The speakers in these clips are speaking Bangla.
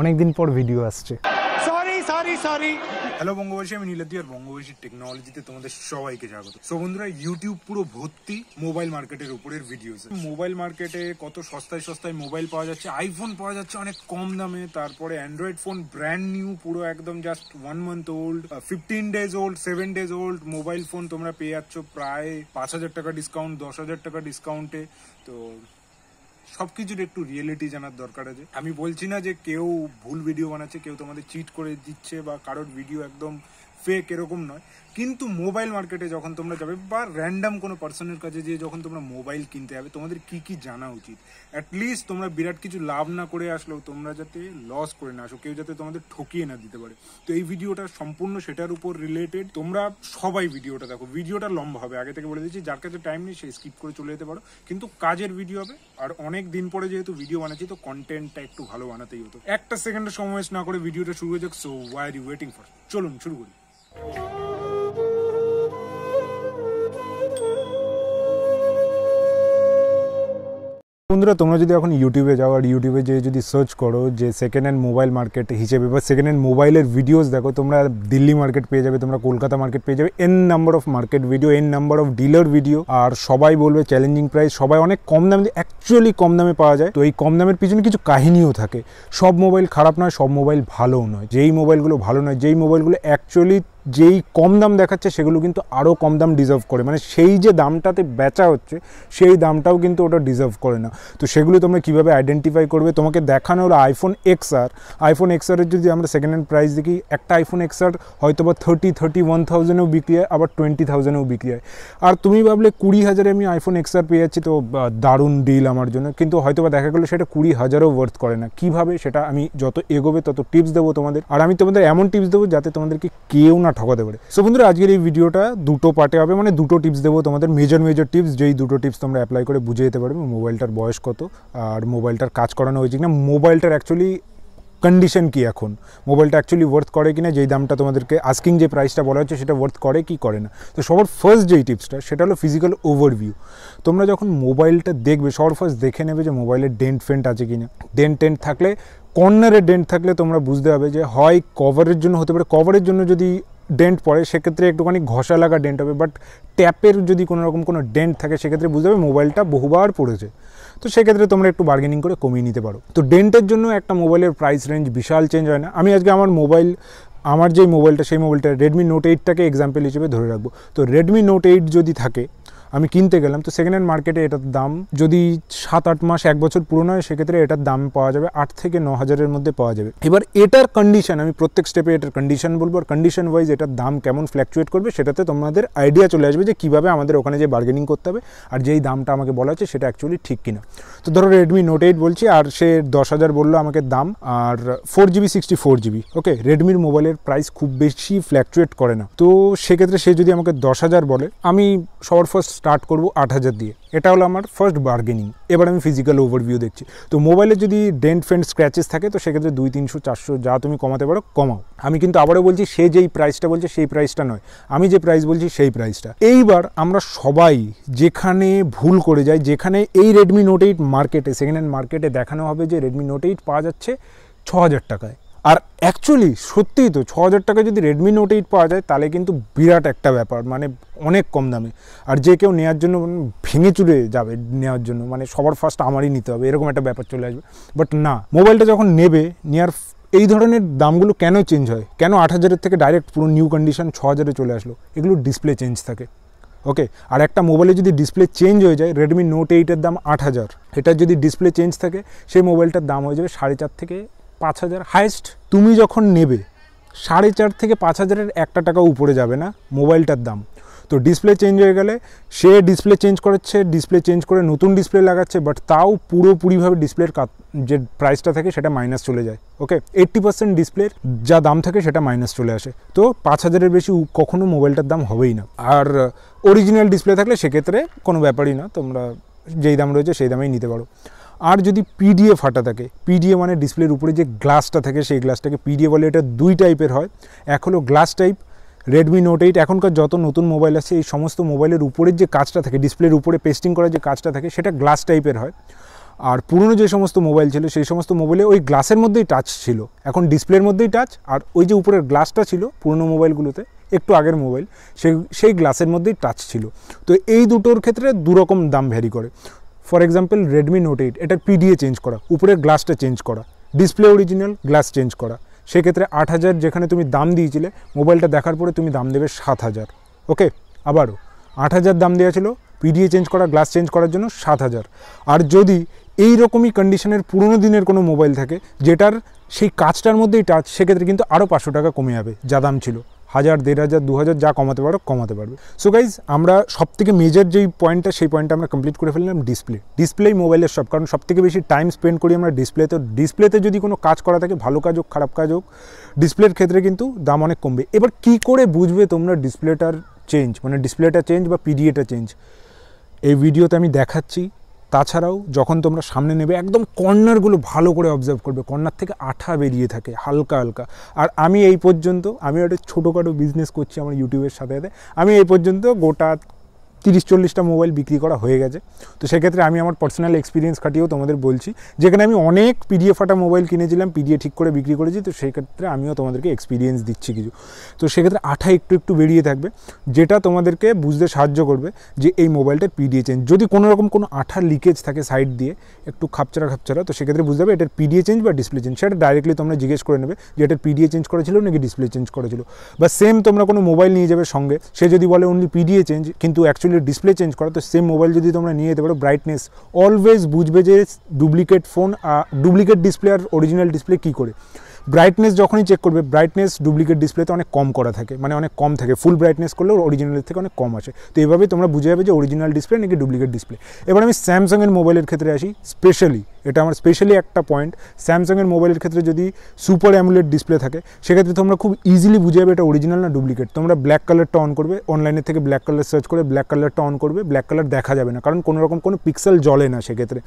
অনেকদিন পর ভিডিও আসছে সরি সরি সরি হ্যালো বঙ্গবাসী আমি নীলাদি আর বঙ্গবাসী টেকনোলজিতে তোমাদের সবাইকে স্বাগত সো বন্ধুরা ইউটিউব পুরো ভর্তি মোবাইল মার্কেটের উপরের ভিডিওস মোবাইল মার্কেটে কত সস্তায় সস্তায় মোবাইল পাওয়া যাচ্ছে আইফোন পাওয়া যাচ্ছে অনেক কম দামে তারপরে অ্যান্ড্রয়েড ফোন ব্র্যান্ড নিউ পুরো একদম just one month old fifteen days old seven days old mobile phone তোমরা পেয়ে যাচ্ছ প্রায় পাঁচ হাজার টাকা ডিসকাউন্ট দশ হাজার টাকা ডিসকাউন্টে তো সবকিছুর একটু রিয়েলিটি জানার দরকার আছে আমি বলছি না যে কেউ ভুল ভিডিও বানাচ্ছে কেউ তোমাদের চিট করে দিচ্ছে বা কারোর ভিডিও একদম ফেক এরকম নয় কিন্তু মোবাইল মার্কেটে যখন তোমরা যাবে বা র্যান্ডাম কোনো পার্সনের কাছে যে যখন তোমরা মোবাইল কিনতে যাবে তোমাদের কি কি জানা উচিত অ্যাটলিস্ট তোমরা বিরাট কিছু লাভ না করে আসলেও তোমরা যাতে লস করে না আসো কেউ যাতে তোমাদের ঠকিয়ে না দিতে পারে তো এই ভিডিওটা সম্পূর্ণ সেটার উপর রিলেটেড তোমরা সবাই ভিডিওটা দেখো ভিডিওটা লম্বা হবে আগে থেকে বলে দিচ্ছি যার কাছে টাইম নেই সে স্কিপ করে চলে যেতে পারো কিন্তু কাজের ভিডিও হবে আর অনেক দিন পরে যেহেতু ভিডিও বানাচ্ছি তো কন্টেন্টটা একটু ভালো বানাতেই হতো একটা সেকেন্ডের সময় না করে ভিডিওটা শুরু হয়ে যাক so why are you waiting for চলুন শুরু করি বন্ধুরা তোমরা যদি এখন ইউটিউবে যাও আর ইউটিউবে যেয়ে যদি সার্চ করো যে সেকেন্ড হ্যান্ড মোবাইল মার্কেট হিসেবে বা সেকেন্ড হ্যান্ড মোবাইলের ভিডিওস দেখো তোমরা দিল্লি মার্কেট পেয়ে যাবে তোমরা কলকাতা মার্কেট পেয়ে যাবে n number of market video n number of dealer video আর সবাই বলবে চ্যালেঞ্জিং প্রাইস সবাই অনেক কম দামে অ্যাকচুয়ালি কম দামে পাওয়া যায় তো এই কম দামের পিছনে কিছু কাহিনীও থাকে সব মোবাইল খারাপ নয় সব মোবাইল ভালোও নয় যেই মোবাইলগুলো ভালো নয় যেই মোবাইলগুলো অ্যাকচুয়ালি যেই কম দাম দেখাচ্ছে সেগুলো কিন্তু আরও কম দাম ডিজার্ভ করে মানে সেই যে দামটাতে বেচা হচ্ছে সেই দামটাও কিন্তু ওটা ডিজার্ভ করে না তো সেগুলো তোমরা কীভাবে আইডেন্টিফাই করবে তোমাকে দেখানো হলো আইফোন এক্স আর আইফোন এক্স আরের যদি আমরা সেকেন্ড হ্যান্ড প্রাইস দেখি একটা আইফোন এক্স আর হয়তো বা থার্টি থার্টি ওয়ান থাউজেন্ডেও বিক্রি হয় আবার টোয়েন্টি থাউজেন্ডেও বিক্রি হয় আর তুমি ভাবলে কুড়ি হাজারে আমি আইফোন এক্স আর পেয়ে যাচ্ছি তো দারুণ ডিল আমার জন্য কিন্তু হয়তো বা দেখা গেলো সেটা কুড়ি হাজারও ওয়ার্থ করে না কীভাবে সেটা আমি যত এগোবে তত টিপস দেবো তোমাদের আর আমি তোমাদের এমন টিপস দেবো যাতে তোমাদেরকে কেউ না ঠকাতে পারে সো বন্ধুরা আজকের এই ভিডিওটা দুটো পার্টে হবে মানে দুটো টিপস দেবো তোমাদের মেজর মেজর টিপস যেই দুটো টিপস তোমরা অ্যাপ্লাই করে বুঝে যেতে পারবে মোবাইলটার বয়স কত আর মোবাইলটার কাজ করানো হয়েছে কিনা মোবাইলটার অ্যাকচুয়ালি কন্ডিশন কি এখন মোবাইলটা অ্যাকচুয়ালি ওয়ার্থ করে কিনা যেই দামটা তোমাদেরকে আস্কিং যে প্রাইসটা বলা হচ্ছে সেটা ওয়ার্থ করে কি করে না তো সবার ফার্স্ট যেই টিপসটা সেটা হলো ফিজিক্যাল ওভারভিউ তোমরা যখন মোবাইলটা দেখবে সবার ফার্স্ট দেখে নেবে যে মোবাইলের ডেন্ট ফেন্ট আছে কি না ডেন্ট টেন্ট থাকলে কর্নারে ডেন্ট থাকলে তোমরা বুঝতে হবে যে হয় কভারের জন্য হতে পারে কভারের জন্য যদি ডেন্ট পড়ে সেক্ষেত্রে একটুখানি ঘষা লাগা ডেন্ট হবে বাট ট্যাপের যদি কোনো রকম কোনো ডেন্ট থাকে সেক্ষেত্রে বুঝতে হবে মোবাইলটা বহুবার পড়েছে তো সেক্ষেত্রে তোমরা একটু বার্গেনিং করে কমিয়ে নিতে পারো তো ডেন্টের জন্য একটা মোবাইলের প্রাইস রেঞ্জ বিশাল চেঞ্জ হয় না আমি আজকে আমার মোবাইল আমার যে মোবাইলটা সেই মোবাইলটা রেডমি নোট এইটটাকে এক্সাম্পল হিসেবে ধরে রাখবো তো রেডমি নোট এইট যদি থাকে আমি কিনতে গেলাম তো সেকেন্ড হ্যান্ড মার্কেটে এটার দাম যদি সাত আট মাস এক বছর পুরনো হয় সেক্ষেত্রে এটার দাম পাওয়া যাবে আট থেকে ন হাজারের মধ্যে পাওয়া যাবে এবার এটার কন্ডিশন আমি প্রত্যেক স্টেপে এটার কন্ডিশন বলবো আর কন্ডিশন ওয়াইজ এটার দাম কেমন ফ্ল্যাকচুয়েট করবে সেটাতে তোমাদের আইডিয়া চলে আসবে যে কীভাবে আমাদের ওখানে যে বার্গেনিং করতে হবে আর যেই দামটা আমাকে বলা হচ্ছে সেটা অ্যাকচুয়ালি ঠিক কিনা তো ধরো রেডমি নোট এইট বলছি আর সে দশ হাজার বললো আমাকে দাম আর four GB sixty four GB okay রেডমির মোবাইলের প্রাইস খুব বেশি ফ্ল্যাকচুয়েট করে না তো সেক্ষেত্রে সে যদি আমাকে দশ হাজার বলে আমি সবার ফার্স্ট স্টার্ট করব আট হাজার দিয়ে এটা হলো আমার ফার্স্ট বার্গেনিং এবার আমি ফিজিক্যাল ওভারভিউ দেখছি তো মোবাইলে যদি ডেন্ট ফেন্ট স্ক্র্যাচেস থাকে তো সেক্ষেত্রে দুই তিনশো চারশো যা তুমি কমাতে পারো কমাও আমি কিন্তু আবারও বলছি সে যেই প্রাইসটা বলছে সেই প্রাইসটা নয় আমি যে প্রাইস বলছি সেই প্রাইসটা এইবার আমরা সবাই যেখানে ভুল করে যাই যেখানে এই রেডমি নোট এইট মার্কেটে সেকেন্ড হ্যান্ড মার্কেটে দেখানো হবে যে রেডমি নোট এইট পাওয়া যাচ্ছে ছ হাজার টাকায় আর অ্যাকচুয়ালি সত্যিই তো ছ হাজার টাকা যদি রেডমি নোট এইট পাওয়া যায় তাহলে কিন্তু বিরাট একটা ব্যাপার মানে অনেক কম দামে আর যে কেউ নেওয়ার জন্য মানে ভেঙে চুরে যাবে নেওয়ার জন্য মানে সবার ফার্স্ট আমারই নিতে হবে এরকম একটা ব্যাপার চলে আসবে বাট না মোবাইলটা যখন নেবে নেওয়ার এই ধরনের দামগুলো কেন চেঞ্জ হয় কেন আট হাজারের থেকে ডাইরেক্ট পুরো নিউ কন্ডিশন ছ হাজারে চলে আসলো এগুলো ডিসপ্লে চেঞ্জ থাকে ওকে আর একটা মোবাইলে যদি ডিসপ্লে চেঞ্জ হয়ে যায় রেডমি নোট এইটের দাম আট হাজার এটার যদি ডিসপ্লে চেঞ্জ থাকে সেই মোবাইলটার দাম হয়ে যাবে সাড়ে চার থেকে পাঁচ হাজার হায়েস্ট তুমি যখন নেবে সাড়ে চার থেকে পাঁচ হাজারের একটা টাকা উপরে যাবে না মোবাইলটার দাম তো ডিসপ্লে চেঞ্জ হয়ে গেলে সে ডিসপ্লে চেঞ্জ করাচ্ছে ডিসপ্লে চেঞ্জ করে নতুন ডিসপ্লে লাগাচ্ছে বাট তাও পুরোপুরিভাবে ডিসপ্লের যে প্রাইসটা থাকে সেটা মাইনাস চলে যায় ওকে এইট্টি পার্সেন্ট ডিসপ্লের যা দাম থাকে সেটা মাইনাস চলে আসে তো পাঁচ হাজারের বেশি কখনো মোবাইলটার দাম হবেই না আর অরিজিনাল ডিসপ্লে থাকলে সেক্ষেত্রে কোনো ব্যাপারই না তোমরা যেই দাম রয়েছে সেই দামেই নিতে পারো আর যদি পিডিএ ফাটা থাকে পিডিএ মানে ডিসপ্লের উপরে যে গ্লাসটা থাকে সেই গ্লাসটাকে পিডিএ বলে এটা দুই টাইপের হয় এক হলো glass type Redmi Note eight এখনকার যত নতুন মোবাইল আছে এই সমস্ত মোবাইলের উপরের যে কাজটা থাকে ডিসপ্লের উপরে পেস্টিং করার যে কাজটা থাকে সেটা গ্লাস টাইপের হয় আর পুরনো যে সমস্ত মোবাইল ছিল সেই সমস্ত মোবাইলে ওই গ্লাসের মধ্যেই টাচ ছিল এখন ডিসপ্লের মধ্যেই টাচ আর ওই যে উপরের গ্লাসটা ছিল পুরনো মোবাইলগুলোতে একটু আগের মোবাইল সেই সেই গ্লাসের মধ্যেই টাচ ছিল তো এই দুটোর ক্ষেত্রে দুরকম দাম ভ্যারি করে for example Redmi Note eight এটার পিডিএ চেঞ্জ করা উপরের গ্লাসটা চেঞ্জ করা ডিসপ্লে অরিজিনাল গ্লাস চেঞ্জ করা সেক্ষেত্রে আট হাজার যেখানে তুমি দাম দিয়েছিলে মোবাইলটা দেখার পরে তুমি দাম দেবে সাত হাজার ওকে আবারও আট হাজার দাম দেওয়া ছিল পিডিএ চেঞ্জ করা গ্লাস চেঞ্জ করার জন্য সাত হাজার আর যদি এই রকমই কন্ডিশনের পুরনো দিনের কোনো মোবাইল থাকে যেটার সেই কাজটার মধ্যেই টাচ সেক্ষেত্রে কিন্তু আরও পাঁচশো টাকা কমে যাবে যা দাম ছিল হাজার দেড় হাজার দু হাজার যা কমাতে পারো কমাতে পারবে সো গাইজ আমরা সব থেকে মেজার যেই পয়েন্টটা সেই পয়েন্টটা আমরা কমপ্লিট করে ফেললাম ডিসপ্লে ডিসপ্লেই মোবাইলের সব কারণ সব থেকে বেশি টাইম স্পেন্ড করি আমরা ডিসপ্লে তো ডিসপ্লেতে যদি কোনো কাজ করা থাকে ভালো কাজ হোক খারাপ কাজ হোক ডিসপ্লের ক্ষেত্রে কিন্তু দাম অনেক কমবে এবার কি করে বুঝবে তোমরা ডিসপ্লেটার চেঞ্জ মানে ডিসপ্লেটা চেঞ্জ বা পিডিএটা চেঞ্জ এই ভিডিওতে আমি দেখাচ্ছি তাছাড়াও যখন তোমরা সামনে নেবে একদম কর্নারগুলো ভালো করে অবজার্ভ করবে কর্নার থেকে আঠা বেরিয়ে থাকে হালকা হালকা আর আমি এই পর্যন্ত আমি একটা ছোটোখাটো বিজনেস করছি আমার ইউটিউবের সাথে সাথে আমি এই পর্যন্ত গোটা তিরিশ চল্লিশটা মোবাইল বিক্রি করা হয়ে গেছে তো সেক্ষেত্রে আমি আমার পার্সোনাল এক্সপিরিয়েন্স খাটিয়েও তোমাদের বলছি যেখানে আমি অনেক পিডিএ ফাটা মোবাইল কিনেছিলাম পিডিএ ঠিক করে বিক্রি করেছি তো সেক্ষেত্রে আমিও তোমাদেরকে এক্সপিরিয়েন্স দিচ্ছি কিছু তো সেক্ষেত্রে আঠা একটু একটু বেরিয়ে থাকবে যেটা তোমাদেরকে বুঝতে সাহায্য করবে যে এই মোবাইলটা পিডিএ চেঞ্জ যদি কোনো রকম কোনো আঠা লিকেজ থাকে সাইড দিয়ে একটু খাপচারা খাপচারা তো সেক্ষেত্রে বুঝতে হবে এটার পিডিএ চেঞ্জ বা ডিসপ্লে চেঞ্জ সেটা ডাইরেক্টলি তোমরা জিজ্ঞেস করে নেবে যে এটার পিডিএ চেঞ্জ করেছিল নাকি ডিসপ্লে চেঞ্জ করেছিল বা সেম তোমরা কোনো মোবাইল নিয়ে যাবে সঙ্গে সে যদি বলে অনলি পিডিএ চেঞ্জ কিন্তু অ্যাকচুয়ালি ডিসপ্লে ডিসপ্লে চেঞ্জ করা তো সেম মোবাইল যদি তোমরা নিয়ে যেতে পারো ব্রাইটনেস অলওয়েজ বুঝবে যে ডুপ্লিকেট ফোন ডুপ্লিকেট ডিসপ্লে আর অরিজিনাল ডিসপ্লে কী করে ব্রাইটনেস যখনই চেক করবে ব্রাইটনেস ডুপ্লিকেট ডিসপ্লেতে অনেক কম করা থাকে মানে অনেক কম থাকে ফুল ব্রাইটনেস করলেও অরিজিনালের থেকে অনেক কম আছে তো এইভাবে তোমরা বুঝে যাবে যে অরিজিনাল ডিসপ্লে নাকি ডুপ্লিকেট ডিসপ্লে এবার আমি স্যামসাংয়ের মোবাইলের ক্ষেত্রে আসি স্পেশালি এটা আমার স্পেশালি একটা পয়েন্ট স্যামসাংয়ের মোবাইলের ক্ষেত্রে যদি সুপার অ্যামুলেট ডিসপ্লে থাকে সেক্ষেত্রে তোমরা খুব ইজিলি বুঝে যাবে এটা অরিজিনাল না ডুপ্লিকেট তোমরা ব্ল্যাক কালারটা অন করবে অনলাইনের থেকে ব্ল্যাক কালার সার্চ করে ব্ল্যাক কালারটা অন করবে ব্ল্যাক কালার দেখা যাবে না কারণ কোনো রকম কোনো পিক্সেল জলে না সেক্ষেত্রে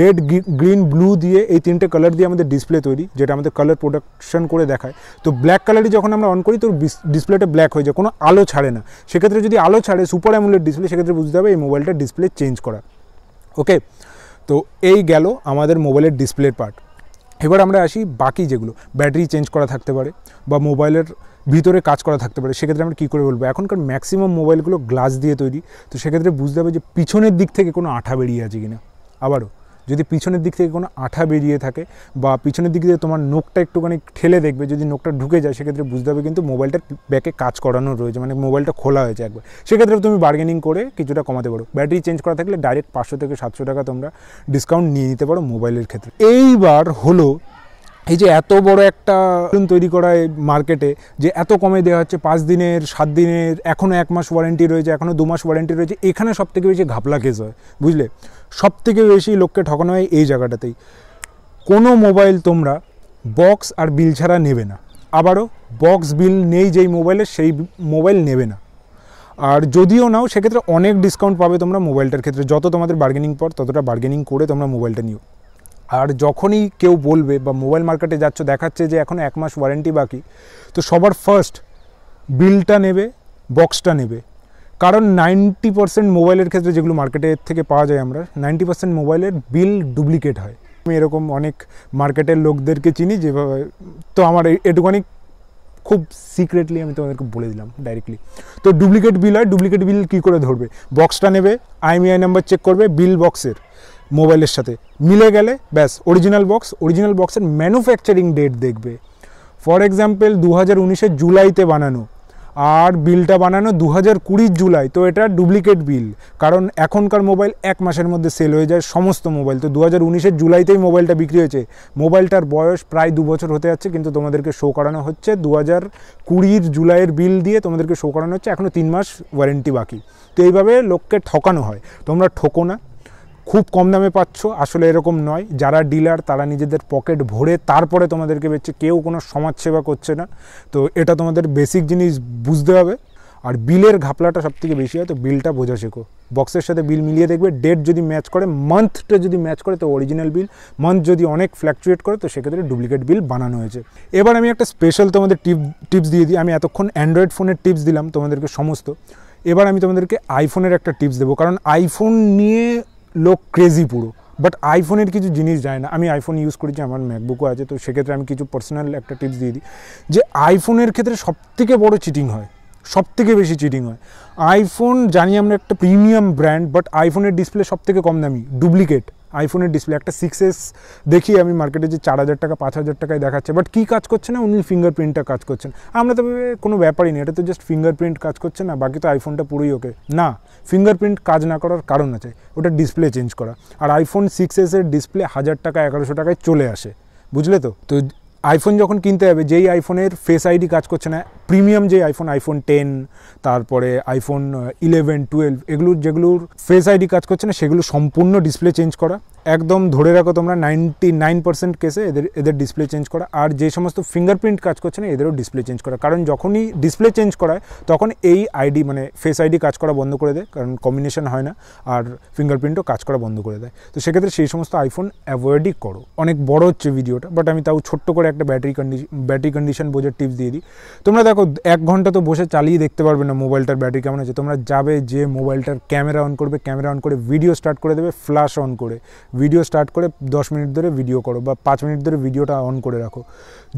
রেড গ্রিন ব্লু দিয়ে এই তিনটে কালার দিয়ে আমাদের ডিসপ্লে তৈরি যেটা আমাদের কালার প্রোডাকশন করে দেখায় তো ব্ল্যাক কালারই যখন আমরা অন করি তো ডিসপ্লেটা ব্ল্যাক হয়ে যায় কোনো আলো ছাড়ে না সেক্ষেত্রে যদি আলো ছাড়ে সুপার অ্যামুলেট ডিসপ্লে সেক্ষেত্রে বুঝতে হবে এই মোবাইলটা ডিসপ্লে চেঞ্জ করা ওকে তো এই গেল আমাদের মোবাইলের ডিসপ্লের পার্ট এবার আমরা আসি বাকি যেগুলো ব্যাটারি চেঞ্জ করা থাকতে পারে বা মোবাইলের ভিতরে কাজ করা থাকতে পারে সেক্ষেত্রে আমরা কী করে বলবো এখনকার ম্যাক্সিমাম মোবাইলগুলো গ্লাস দিয়ে তৈরি তো সেক্ষেত্রে বুঝতে হবে যে পিছনের দিক থেকে কোনো আঠা বেরিয়ে আছে কিনা আবারও যদি পিছনের দিক থেকে কোনো আঠা বেরিয়ে থাকে বা পিছনের দিক দিয়ে তোমার নোকটা একটুখানি ঠেলে দেখবে যদি নোকটা ঢুকে যায় সেক্ষেত্রে বুঝতে হবে কিন্তু মোবাইলটার ব্যাকে কাজ করানো রয়েছে মানে মোবাইলটা খোলা হয়েছে একবার সেক্ষেত্রে তুমি বার্গেনিং করে কিছুটা কমাতে পারো ব্যাটারি চেঞ্জ করা থাকলে ডাইরেক্ট পাঁচশো থেকে সাতশো টাকা তোমরা ডিসকাউন্ট নিয়ে নিতে পারো মোবাইলের ক্ষেত্রে এইবার হলো এই যে এত বড় একটা তৈরি করা মার্কেটে যে এত কমে দেওয়া হচ্ছে পাঁচ দিনের সাত দিনের এখনও এক মাস ওয়ারেন্টি রয়েছে এখনও দু মাস ওয়ারেন্টি রয়েছে এখানে সবথেকে বেশি ঘাপলা কেস হয় বুঝলে সবথেকে বেশি লোককে ঠকানো হয় এই জায়গাটাতেই কোনো মোবাইল তোমরা বক্স আর বিল ছাড়া নেবে না আবারও বক্স বিল নেই যেই মোবাইলের সেই মোবাইল নেবে না আর যদিও নাও সেক্ষেত্রে অনেক ডিসকাউন্ট পাবে তোমরা মোবাইলটার ক্ষেত্রে যত তোমাদের বার্গেনিং পর ততটা বার্গেনিং করে তোমরা মোবাইলটা নিও আর যখনই কেউ বলবে বা মোবাইল মার্কেটে যাচ্ছ দেখাচ্ছে যে এখন এক মাস ওয়ারেন্টি বাকি তো সবার ফার্স্ট বিলটা নেবে বক্সটা নেবে কারণ নাইনটি পার্সেন্ট মোবাইলের ক্ষেত্রে যেগুলো মার্কেটের থেকে পাওয়া যায় আমরা নাইনটি পার্সেন্ট মোবাইলের বিল ডুপ্লিকেট হয় আমি এরকম অনেক মার্কেটের লোকদেরকে চিনি যেভাবে তো আমার এটুকানি খুব সিক্রেটলি আমি তোমাদেরকে বলে দিলাম ডাইরেক্টলি তো ডুপ্লিকেট বিল হয় ডুপ্লিকেট বিল কী করে ধরবে বক্সটা নেবে আইএমআই নাম্বার চেক করবে বিল বক্সের মোবাইলের সাথে মিলে গেলে ব্যাস অরিজিনাল বক্স অরিজিনাল বক্সের ম্যানুফ্যাকচারিং ডেট দেখবে ফর এক্সাম্পল দু হাজার জুলাইতে বানানো আর বিলটা বানানো দু হাজার কুড়ির জুলাই তো এটা ডুপ্লিকেট বিল কারণ এখনকার মোবাইল এক মাসের মধ্যে সেল হয়ে যায় সমস্ত মোবাইল তো দু হাজার উনিশের জুলাইতেই মোবাইলটা বিক্রি হয়েছে মোবাইলটার বয়স প্রায় দু বছর হতে যাচ্ছে কিন্তু তোমাদেরকে শো করানো হচ্ছে দু হাজার কুড়ির জুলাইয়ের বিল দিয়ে তোমাদেরকে শো করানো হচ্ছে এখনও তিন মাস ওয়ারেন্টি বাকি তো এইভাবে লোককে ঠকানো হয় তোমরা ঠকো না খুব কম দামে পাচ্ছ আসলে এরকম নয় যারা ডিলার তারা নিজেদের পকেট ভরে তারপরে তোমাদেরকে বেচছে কেউ কোনো সমাজসেবা করছে না তো এটা তোমাদের বেসিক জিনিস বুঝতে হবে আর বিলের ঘাপলাটা সব থেকে বেশি হয় তো বিলটা বোঝা শেখো বক্সের সাথে বিল মিলিয়ে দেখবে ডেট যদি ম্যাচ করে মান্থটা যদি ম্যাচ করে তো অরিজিনাল বিল মান্থ যদি অনেক ফ্ল্যাকচুয়েট করে তো সেক্ষেত্রে ডুপ্লিকেট বিল বানানো হয়েছে এবার আমি একটা স্পেশাল তোমাদের টিপ টিপস দিয়ে দিই আমি এতক্ষণ অ্যান্ড্রয়েড ফোনের টিপস দিলাম তোমাদেরকে সমস্ত এবার আমি তোমাদেরকে আইফোনের একটা টিপস দেবো কারণ আইফোন নিয়ে লোক ক্রেজি পুরো বাট আইফোনের কিছু জিনিস যায় না আমি আইফোন ইউজ করেছি আমার ম্যাকবুকও আছে তো সেক্ষেত্রে আমি কিছু পার্সোনাল একটা টিপস দিয়ে দিই যে আইফোনের ক্ষেত্রে সব থেকে বড়ো চিটিং হয় সব থেকে বেশি চিটিং হয় আইফোন জানি আমরা একটা প্রিমিয়াম ব্র্যান্ড বাট আইফোনের ডিসপ্লে সব থেকে কম দামি ডুপ্লিকেট আইফোনের ডিসপ্লে একটা সিক্স এস দেখি আমি মার্কেটে যে চার হাজার টাকা পাঁচ হাজার টাকায় দেখাচ্ছে বাট কী কাজ করছে না উনি ফিঙ্গারপ্রিন্টটা কাজ করছেন আমরা তো কোনো ব্যাপারই নেই এটা তো জাস্ট ফিঙ্গারপ্রিন্ট কাজ করছে না বাকি তো আইফোনটা পুরোই ওকে না ফিঙ্গারপ্রিন্ট কাজ না করার কারণ আছে ওটা ডিসপ্লে চেঞ্জ করা আর আইফোন সিক্স এসের ডিসপ্লে হাজার টাকা এগারোশো টাকায় চলে আসে বুঝলে তো তো আইফোন যখন কিনতে যাবে যেই আইফোনের ফেস আইডি কাজ করছে না প্রিমিয়াম যে আইফোন আইফোন টেন তারপরে আইফোন ইলেভেন টুয়েলভ এগুলোর যেগুলোর ফেস আইডি কাজ করছে না সেগুলো সম্পূর্ণ ডিসপ্লে চেঞ্জ করা একদম ধরে রাখো তোমরা নাইনটি নাইন পার্সেন্ট কেসে এদের এদের ডিসপ্লে চেঞ্জ করা আর যে সমস্ত ফিঙ্গারপ্রিন্ট কাজ করছে না এদেরও ডিসপ্লে চেঞ্জ করা কারণ যখনই ডিসপ্লে চেঞ্জ করায় তখন এই আইডি মানে ফেস আইডি কাজ করা বন্ধ করে দেয় কারণ কম্বিনেশন হয় না আর ফিঙ্গারপ্রিন্টও কাজ করা বন্ধ করে দেয় তো সেক্ষেত্রে সেই সমস্ত আইফোন অ্যাভয়েডই করো অনেক বড় হচ্ছে ভিডিওটা বাট আমি তাও ছোট্ট করে একটা ব্যাটারি কন্ডিশন ব্যাটারি কন্ডিশন বোঝার টিপস দিয়ে দিই তোমরা দেখো এক ঘন্টা তো বসে চালিয়ে দেখতে পারবে না মোবাইলটার ব্যাটারি কেমন আছে তোমরা যাবে যে মোবাইলটার ক্যামেরা অন করবে ক্যামেরা অন করে ভিডিও স্টার্ট করে দেবে ফ্ল্যাশ অন করে ভিডিও স্টার্ট করে দশ মিনিট ধরে ভিডিও করো বা পাঁচ মিনিট ধরে ভিডিওটা অন করে রাখো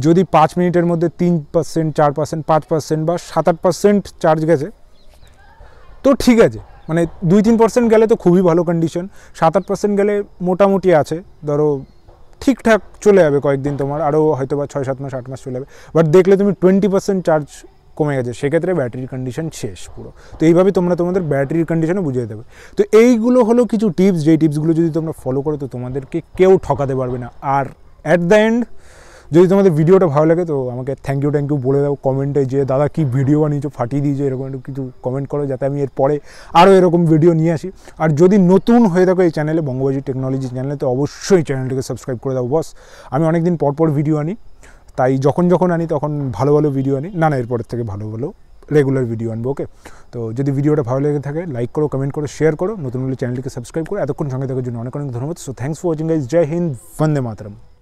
যদি পাঁচ মিনিটের মধ্যে তিন পার্সেন্ট চার পার্সেন্ট পাঁচ পার্সেন্ট বা সাত আট পার্সেন্ট চার্জ গেছে তো ঠিক আছে মানে দুই তিন পার্সেন্ট গেলে তো খুবই ভালো কন্ডিশন সাত আট পার্সেন্ট গেলে মোটামুটি আছে ধরো ঠিকঠাক চলে যাবে কয়েকদিন তোমার আরও হয়তো বা ছয় সাত মাস আট মাস চলে যাবে বাট দেখলে তুমি টোয়েন্টি পার্সেন্ট চার্জ কমে গেছে সেক্ষেত্রে ব্যাটারির কন্ডিশন শেষ পুরো তো এইভাবে তোমরা তোমাদের ব্যাটারির কন্ডিশনে বুঝিয়ে দেবে তো এইগুলো হলো কিছু টিপস যেই টিপসগুলো যদি তোমরা ফলো করো তো তোমাদেরকে কেউ ঠকাতে পারবে না আর অ্যাট দ্য এন্ড যদি তোমাদের ভিডিওটা ভালো লাগে তো আমাকে থ্যাংক ইউ থ্যাংক ইউ বলে দাও কমেন্টে যে দাদা কি ভিডিও বানিয়েছো ফাটিয়ে দিয়েছো এরকম একটু কিছু কমেন্ট করো যাতে আমি এরপরে আরও এরকম ভিডিও নিয়ে আসি আর যদি নতুন হয়ে থাকো এই চ্যানেলে বঙ্গবাজি টেকনোলজি চ্যানেলে তো অবশ্যই চ্যানেলটিকে সাবস্ক্রাইব করে দাও বস আমি অনেকদিন পর পর ভিডিও আনি তাই যখন যখন আনি তখন ভালো ভালো ভিডিও আনি না না এরপরের থেকে ভালো ভালো রেগুলার ভিডিও আনবো ওকে তো যদি ভিডিওটা ভালো লেগে থাকে লাইক করো কমেন্ট করো শেয়ার করো নতুন হলে চ্যানেলটিকে সাবস্ক্রাইব করো এতক্ষণ সঙ্গে থাকার জন্য অনেক অনেক ধন্যবাদ so thanks for watching guys জয় হিন্দ বন্দে মাতরম